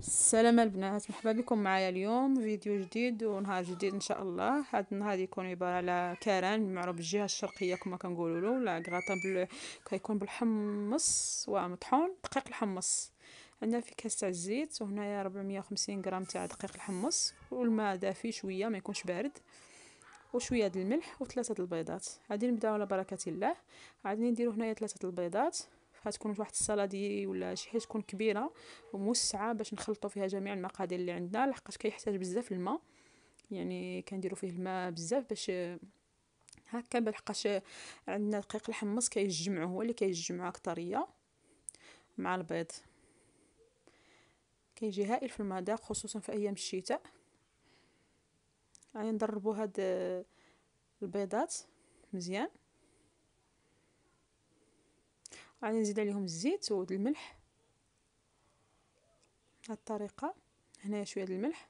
السلام البنات مرحبا بكم معايا اليوم فيديو جديد ونهار جديد ان شاء الله هذا النهار يكون عباره على كران معروف بالجهه الشرقيه كما كنقولوا له ولا غراتان بال... كيكون بالحمص ومطحون دقيق الحمص عندنا في كاس تاع الزيت وهنايا 450 غرام تاع دقيق الحمص والماء دافي شويه ما يكونش بارد وشويه د الملح وثلاثه البيضات غادي نبداو على بركه الله غادي نديرو هنايا ثلاثه البيضات خاص تكون واحد الصاله دي ولا شي حاجه تكون كبيره وموسعه باش نخلطوا فيها جميع المقادير اللي عندنا لحقاش كيحتاج بزاف الماء يعني كنديروا فيه الماء بزاف باش هكا بلحقاش عندنا دقيق الحمص كيجمعو هو اللي كيجمعو اكثريه مع البيض كيجي هائل في المذاق خصوصا في ايام الشتاء يعني هاد البيضات مزيان غادي نزيد عليهم الزيت والملح بهذه الطريقه هنايا شويه د الملح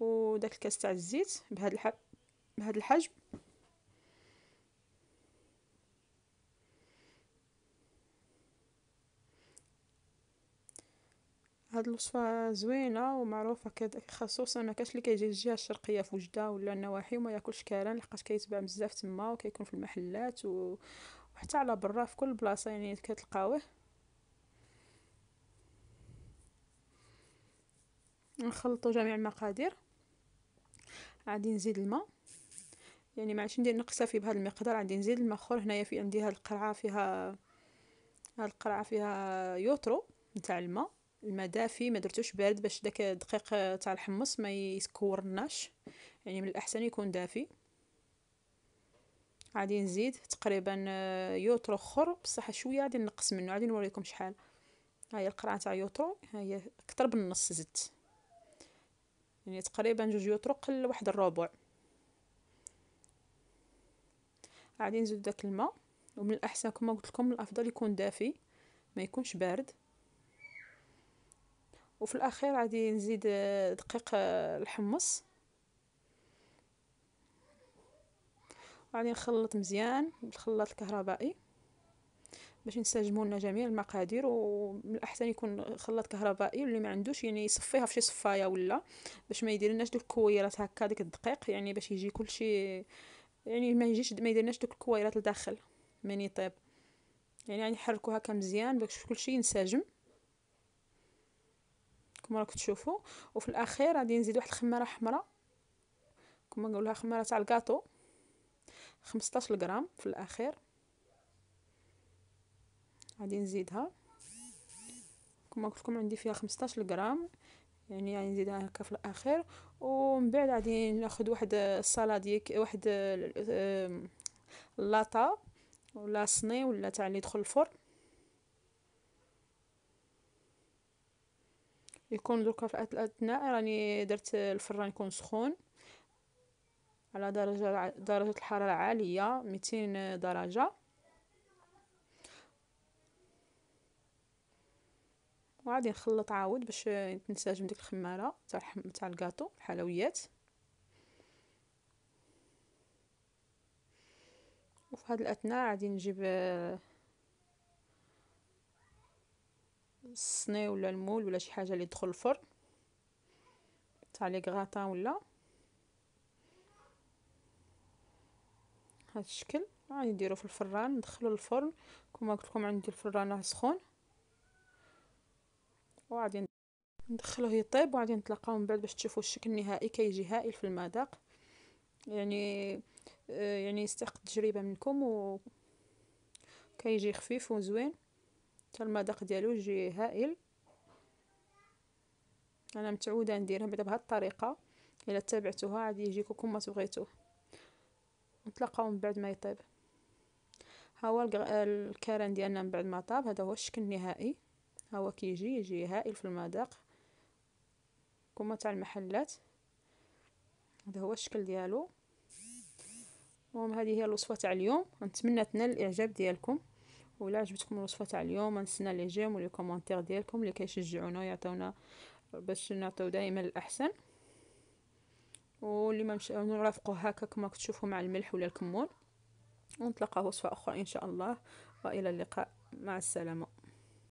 وداك الكاس تاع الزيت بهذا الحب بهذا الحجم هاد الوصفه زوينه ومعروفه خصوصا ما كاش اللي كيجي الجهه الشرقيه في وجده ولا النواحي وما ياكلش كاران لحقاش كيتباع بزاف تما وكيكون في المحلات و حتى على برا في كل بلاصه يعني كتلقاوه نخلطوا جميع المقادير غادي نزيد الماء يعني ما عادش ندير نقصه في بهذا المقدار غادي نزيد الماء اخر هنايا في عندي هاد القرعه فيها هاد القرعه فيها يوترو نتاع الماء الماء دافي ما درتوش بارد باش داك الدقيق تاع الحمص ما يسكورناش يعني من الاحسن يكون دافي غادي نزيد تقريبا آه، يوترو اخر بصح شويه غادي نقص منه غادي نوريكم شحال ها هي القرعه تاع يوترو ها هي اكثر من زدت يعني تقريبا جوج يوترو قل واحد الربع غادي نزيد داك الماء ومن الاحسن كما قلت لكم الافضل يكون دافي ما يكونش بارد وفي الاخير غادي نزيد آه، دقيق آه، الحمص غادي نخلط مزيان بالخلاط الكهربائي باش نسجموا لنا جميع المقادير ومن الاحسن يكون خلاط كهربائي واللي ما عندوش يعني يصفيها فشي صفايه ولا باش ما يدير لناش دوك الكويرات هكا ديك الدقيق يعني باش يجي كلشي يعني ما يجيش ما يدير لناش دوك الكويرات لداخل من يطيب يعني غادي نحركو هكا مزيان باش كلشي ينسجم كما راكم تشوفوا وفي الاخير غادي نزيد واحد الخماره حمراء كما نقولها خماره تاع الكاطو خمسطاش غرام في الاخير غادي نزيدها كما قلت لكم عندي فيها خمسطاش غرام يعني غادي نزيدها هكا في الاخير ومن بعد غادي ناخذ واحد السلاديك واحد لاطا ولا صني ولا تاع اللي يدخل الفرن يكون دركا في الاثناء راني درت الفران يكون سخون على درجة درجة الحرارة عالية 200 درجة وغادي نخلط عاود باش تنسجم ديك الخمارة تاع تاع الكاطو الحلويات وفي هاد الاثناء غادي نجيب الصني ولا المول ولا شي حاجه اللي تدخل الفرن تاع لي غراتان ولا هذا الشكل غادي نديرو في الفران ندخلو للفرن كما قلت لكم عندي الفران راه سخون وغادي ندخلوه يطيب وغادي نتلاقاو من بعد باش تشوفوا الشكل النهائي كيجي هائل في المذاق يعني آه، يعني يستحق التجربه منكم و كيجي خفيف وزوين حتى المذاق ديالو يجي هائل انا متعوده نديرها بعدا بهاد الطريقه الا تابعتوها غادي يجيكم كما تبغيتوه نتلاقاو من بعد ما يطيب ها هو الكران ديالنا من بعد ما طاب هذا هو الشكل النهائي ها هو كيجي يجي هائل في المذاق كما تاع المحلات هذا هو الشكل ديالو المهم هذه هي الوصفه تاع اليوم نتمنى تنال الاعجاب ديالكم ولا عجبتكم الوصفه تاع اليوم نتسنى لي جيم ولي كومونتير ديالكم اللي كيشجعونا ويعطيونا باش نعطيو دائما الاحسن واللي ما مش نرافقوه هكا كما كتشوفوا مع الملح ولا الكمون ونتلاقاو وصفه اخرى ان شاء الله والى اللقاء مع السلامه